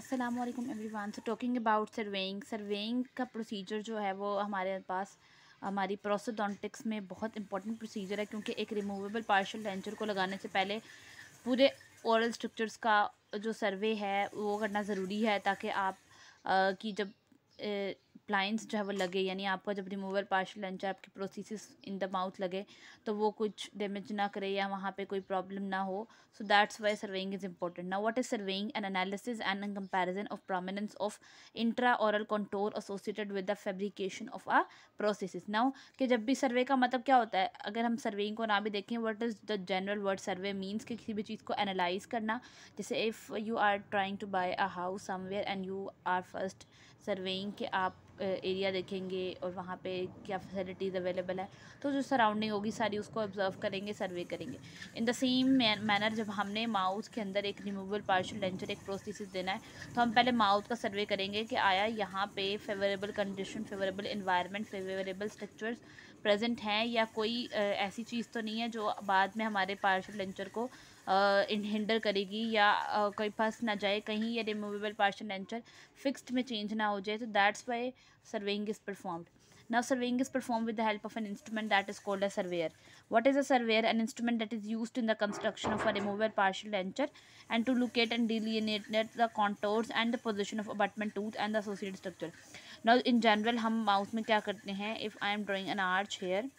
अस्सलाम वालेकुम everyone so talking about surveying surveying का प्रोसीजर जो है वो हमारे पास हमारी प्रोसोडोंटिक्स में बहुत इंपॉर्टेंट प्रोसीजर है क्योंकि एक रिमूवेबल पार्शल डेंचर को लगाने से पहले पूरे औरल स्ट्रक्चर्स का जो सर्वे है वो करना ज़रूरी है ताकि आप आ, की जब ए, अप्लाइंस जो है वो लगे यानी आपका जब रिमूवल पार्शल लंच आपकी प्रोसीसिस इन द माउथ लगे तो वो कुछ डैमेज ना करे या वहाँ पे कोई प्रॉब्लम ना हो so that's why surveying is important ना what is surveying an analysis and an comparison of prominence of intra oral control associated with the fabrication of a processes ना कि जब भी सर्वे का मतलब क्या होता है अगर हम सर्वेइंग को ना भी देखें what is the general word survey means कि किसी भी चीज़ को एनालाइज करना जैसे if you are trying to buy a house somewhere and you are first surveying के आप एरिया देखेंगे और वहाँ पे क्या फैसिलिटीज़ अवेलेबल है तो जो सराउंडिंग होगी सारी उसको ऑब्जर्व करेंगे सर्वे करेंगे इन द सेम मैनर जब हमने माउथ के अंदर एक रिमूवल पार्शल डेंचर एक प्रोसेस देना है तो हम पहले माउथ का सर्वे करेंगे कि आया यहाँ पे favourable condition favourable environment favourable structures present हैं या कोई ऐसी चीज़ तो नहीं है जो बाद में हमारे पार्शल डेंचर को हिंडर करेगी या आ, कोई फंस ना जाए कहीं या रिमूवेबल पार्शल डेंचर फिक्सड में चेंज ना हो जाए तो that's why surveying is performed now surveying is perform with the help of an instrument that is called a surveyor what is a surveyor an instrument that is use in the construction of a removable partial denture and to locate and delineate the contours and the position of abutment tooth and the structure now in general हम mouth में क्या करते हैं if I am drawing an arch here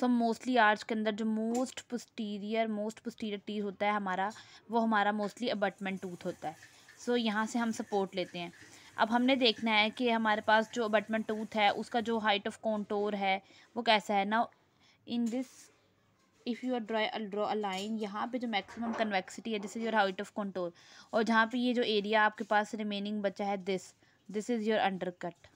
so mostly arch के अंदर जो most posterior most posterior teeth होता है हमारा वो हमारा मोस्टली अबटमेंट टूथ होता है सो so, यहाँ से हम सपोर्ट लेते हैं अब हमने देखना है कि हमारे पास जो अबटमेंट टूथ है उसका जो हाइट ऑफ कॉन्टोर है वो कैसा है ना in this if you are draw draw a line यहाँ पे जो मैक्सिमम कन्वेक्सिटी है this is your height of contour और जहाँ पे ये जो एरिया आपके पास रिमेनिंग बचा है this this is your undercut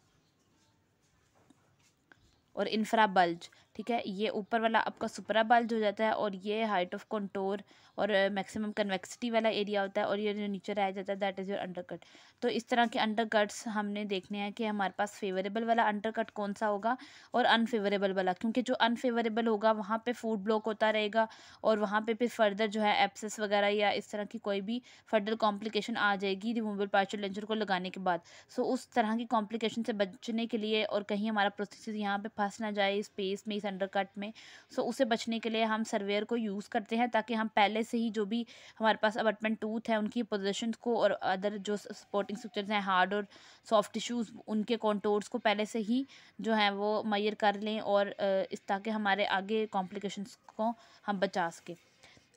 और इन्फ्रा बल्ज ठीक है ये ऊपर वाला आपका सुपरा बल्ज हो जाता है और ये हाइट ऑफ कंटोर और मैक्सिमम कन्वेक्सिटी वाला एरिया होता है और ये जो नीचे रह जाता है दैट इज़ योर अंडरकट तो इस तरह के अंडरकट्स हमने देखने हैं कि हमारे पास फेवरेबल वाला अंडरकट कौन सा होगा और अनफेवरेबल वाला क्योंकि जो अनफेवरेबल होगा वहाँ पर फूड ब्लॉक होता रहेगा और वहाँ पर फिर फर्दर जो है एप्सेस वगैरह या इस तरह की कोई भी फर्दर कॉम्प्लिकेशन आ जाएगी रिमूवल पार्चर लेंचर को लगाने के बाद सो उस तरह की कॉम्प्लिकेशन से बचने के लिए और कहीं हमारा प्रोसेस यहाँ पर फंस ना जाए स्पेस में बिजनेस अंडर कट में सो उसे बचने के लिए हम सर्वेयर को यूज़ करते हैं ताकि हम पहले से ही जो भी हमारे पास अबटमेंट टूथ है उनकी पोजिशन को और अदर जो सपोर्टिंग स्ट्रक्चर्स हैं हार्ड और सॉफ्ट टिश्यूज़ उनके कॉन्टोर्स को पहले से ही जो है वो मैयर कर लें और इस ताकि हमारे आगे कॉम्प्लिकेशन को हम बचा सकें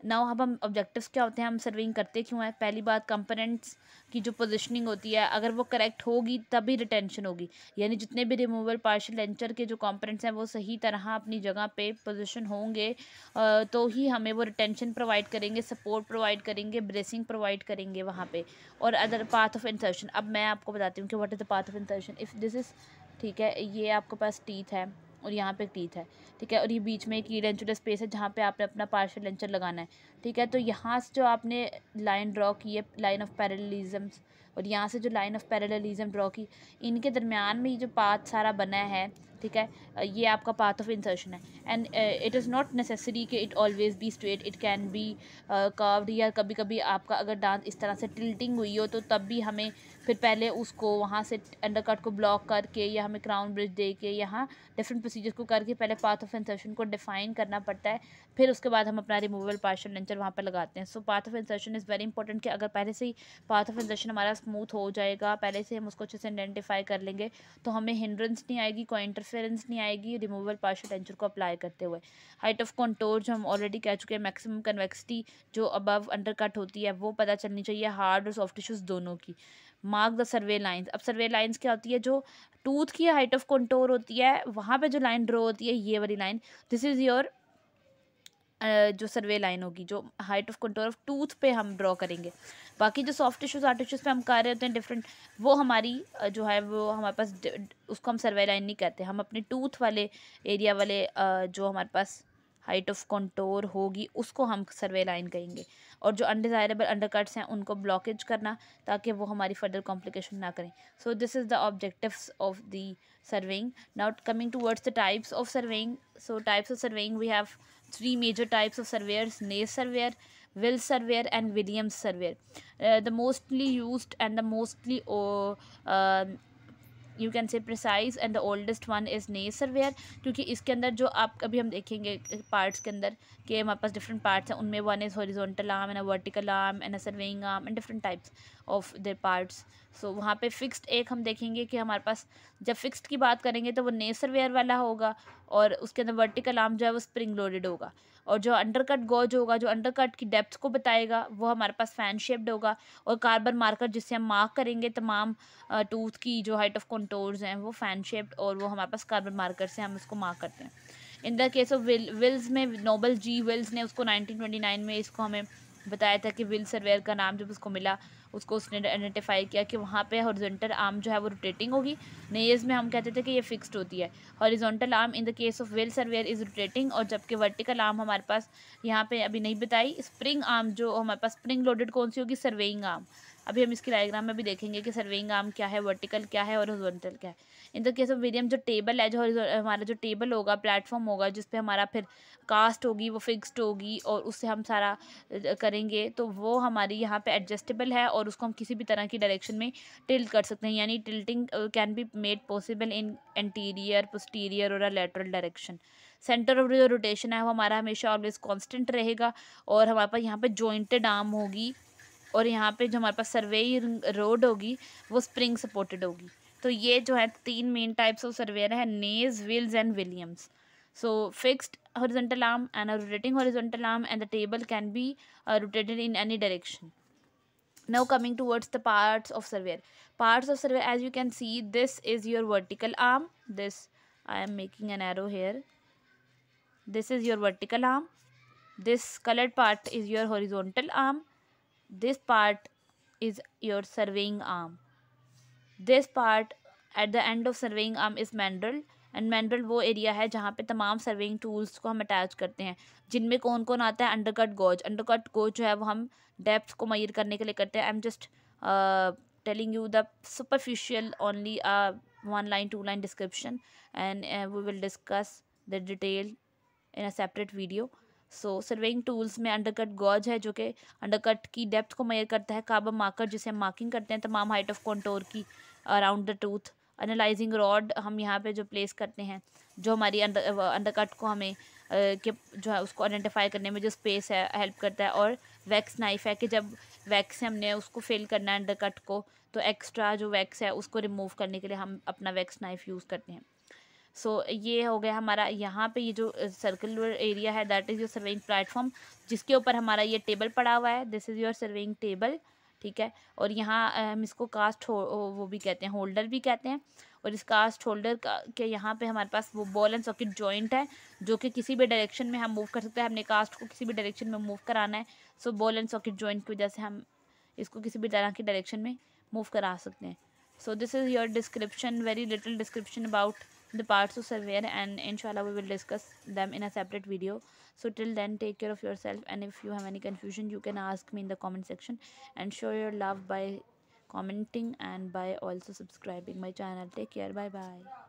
नाउ अब हम ऑब्जेक्टिव्स क्या होते हैं हम सर्विंग करते क्यों हैं पहली बात कंपोनेंट्स की जो पोजिशनिंग होती है अगर वो करेक्ट होगी तभी रिटेंशन होगी यानी जितने भी रिमूवल पार्शल लेंचर के जो कंपोनेंट्स हैं वो सही तरह अपनी जगह पे पोजिशन होंगे तो ही हमें वो रिटेंशन प्रोवाइड करेंगे सपोर्ट प्रोवाइड करेंगे ब्रेसिंग प्रोवाइड करेंगे वहाँ पर और अदर पाथ ऑफ इंसर्शन अब मैं आपको बताती हूँ कि what is the path of insertion if this is ठीक है ये आपके पास टीथ है और यहाँ पे एक टीथ है ठीक है और ये बीच में एक ई लेंचुलर स्पेस है जहाँ पे आपने अपना पार्शल लेंचर लगाना है ठीक है तो यहाँ से जो आपने लाइन ड्रॉ की है लाइन ऑफ पैरलिज्म और यहाँ से जो लाइन ऑफ पैरेललिज्म ड्रॉ की इनके दरमियान में ये जो पाथ सारा बना है ठीक है ये आपका पाथ ऑफ इंसर्शन है and it is not necessary कि it always be straight it can be curved या कभी कभी आपका अगर डांस इस तरह से टिल्टिंग हुई हो तो तब भी हमें फिर पहले उसको वहाँ से अंडरकट को ब्लॉक करके या हमें क्राउन ब्रिज दे के यहाँ डिफरेंट प्रोसीजर्स को करके पहले पाथ ऑफ इंसर्शन को डिफ़ाइन करना पड़ता है फिर उसके बाद हम अपना रिमूवल पार्शल लेंचर वहाँ पर लगाते हैं so path of insertion is very important कि अगर पहले से ही पाथ ऑफ इंसर्शन हमारा स्मूथ हो जाएगा पहले से हम उसको अच्छे से आइडेंटिफाई कर लेंगे तो हमें हिंड्रेंस नहीं आएगी कोई इंटरफेरेंस नहीं आएगी रिमूवल पार्शल टेंचर को अप्लाई करते हुए हाइट ऑफ कॉन्टोर जो हम ऑलरेडी कह चुके हैं मैक्सिमम कन्वेक्सिटी जो अबव अंडर कट होती है वो पता चलनी चाहिए हार्ड और सॉफ्ट टिश्यूज़ दोनों की मार्क द सर्वे लाइन्स अब सर्वे लाइन्स क्या होती है जो टूथ की हाइट ऑफ कंटोर होती है वहाँ पर जो लाइन ड्रॉ होती है ये वाली लाइन दिस इज़ योर जो सर्वे लाइन होगी जो height of contour of tooth पे हम ड्रॉ करेंगे बाकी जो सॉफ्ट टिश्यूज़ हार्ड टिश्यूज़ पे हम कर रहे होते हैं डिफरेंट वो हमारी जो है वो हमारे पास उसको हम सर्वे लाइन नहीं कहते हम अपने टूथ वाले एरिया वाले जो हमारे पास हाइट ऑफ कंटोर होगी उसको हम सर्वे लाइन कहेंगे और जो अनडिज़ायरेबल अंडरकट्स हैं उनको ब्लॉकेज करना ताकि वो हमारी फर्दर कॉम्प्लिकेशन ना करें so this is the objectives of the surveying now coming towards the types of surveying so types of surveying we have three major types of surveyors Ney surveyor will surveyor and williams surveyor uh, the mostly used and the mostly uh, you can say precise and the oldest one is surveyor क्योंकि इसके अंदर जो आप अभी हम देखेंगे parts uh, के अंदर कि हमारे पास डिफरेंट पार्ट्स हैं उनमें one is horizontal arm and vertical arm and surveying arm and different types of their parts so वहाँ पे फिक्स्ड एक हम देखेंगे कि हमारे पास जब फिक्स्ड की बात करेंगे तो वो नेसर वेयर वाला होगा और उसके अंदर वर्टिकल आर्म जो है वो स्प्रिंग लोडेड होगा और जो अंडरकट गोज होगा जो अंडरकट की डेप्थ को बताएगा वो हमारे पास फैन शेप्ड होगा और कार्बन मार्कर जिससे हम मार्क करेंगे तमाम टूथ की जो हाइट ऑफ कंटोर्स हैं वो फैन शेप्ड और वो हमारे पास कार्बन मार्कर से हम उसको मार्क करते हैं in the case of Wills में नोबल जी विल्स ने उसको नाइन में इसको हमें बताया था कि विल सर्वेयर का नाम जब उसको मिला उसको उसने आइडेंटिफाई किया कि वहाँ पे हॉरिजॉन्टल आर्म जो है वो रोटेटिंग होगी नेयर्स में हम कहते थे कि ये फिक्स्ड होती है horizontal arm in the case of Will surveyor is rotating और जबकि वर्टिकल आर्म हमारे पास यहाँ पे अभी नहीं बताई स्प्रिंग आर्म जो हमारे पास स्प्रिंग लोडेड कौन सी होगी सर्वेइंग आर्म अभी हम इसके डायग्राम में भी देखेंगे कि सर्वेइंग आर्म क्या है वर्टिकल क्या है और हॉरिजॉन्टल क्या है in the case of medium जो टेबल है जो हमारा जो टेबल होगा प्लेटफॉर्म होगा जिस पे हमारा फिर कास्ट होगी वो फिक्स्ड होगी और उससे हम सारा करेंगे तो वो हमारी यहाँ पे एडजस्टेबल है और उसको हम किसी भी तरह की डायरेक्शन में टिल्ट कर सकते हैं यानी tilting can be made possible in anterior posterior और लेटरल डायरेक्शन सेंटर ऑफ जो रोटेशन है वो हमारा हमेशा ऑलवेज कांस्टेंट रहेगा और हमारे पास यहाँ पे जॉइंटेड आर्म होगी और यहाँ पे जो हमारे पास सर्वे रोड होगी वो स्प्रिंग सपोर्टेड होगी तो ये जो है तीन मेन टाइप्स ऑफ सर्वेयर है Ney's Wills and Williams so fixed horizontal arm and rotating horizontal arm and the table can be rotated in any direction now coming towards the parts of surveyor parts of surveyor as you can see this is your vertical arm this I am making an arrow here this is your vertical arm this coloured part is your horizontal arm this part is your surveying arm this part at the end of surveying arm is mandrel and mandrel वो area है जहाँ पे तमाम serving tools को हम attach करते हैं जिनमें कौन कौन आता है undercut cut gauge under gauge जो है वो हम डेप्थ को मैयर करने के लिए करते हैं I am just telling you the superficial only one line two line description and we will discuss the detail in a separate video so surveying tools में अंडरकट गॉज है जो कि अंडरकट की डेप्थ को मेयर करता है काबा marker जिसे हम मार्किंग करते हैं तमाम हाइट ऑफ कॉन्टोर की around the tooth analysing rod हम यहाँ पे जो प्लेस करते हैं जो हमारी अंडर अंडरकट को हमें के जो है उसको आइडेंटिफाई करने में जो स्पेस है हेल्प करता है और वैक्स नाइफ है कि जब वैक्स से हमने उसको फिल करना है अंडरकट को तो एक्स्ट्रा जो वैक्स है उसको रिमूव करने के लिए हम अपना वैक्स नाइफ यूज़ करते हैं सो ये हो गया हमारा यहाँ पे ये जो सर्कुलर एरिया है that is your serving platform जिसके ऊपर हमारा ये टेबल पड़ा हुआ है this is your serving table ठीक है और यहाँ हम इसको कास्ट हो वो भी कहते हैं होल्डर भी कहते हैं और इस कास्ट होल्डर का के यहाँ पे हमारे पास वो बॉल एंड सॉकेट जॉइंट है जो कि किसी भी डायरेक्शन में हम मूव कर सकते हैं हमने कास्ट को किसी भी डायरेक्शन में मूव कराना है so ball and socket joint की वजह से हम इसको किसी भी तरह की डायरेक्शन में मूव करा सकते हैं so this is your description very little description about the parts to survey and inshallah we will discuss them in a separate video so till then take care of yourself and if you have any confusion you can ask me in the comment section and show your love by commenting and by also subscribing my channel take care bye bye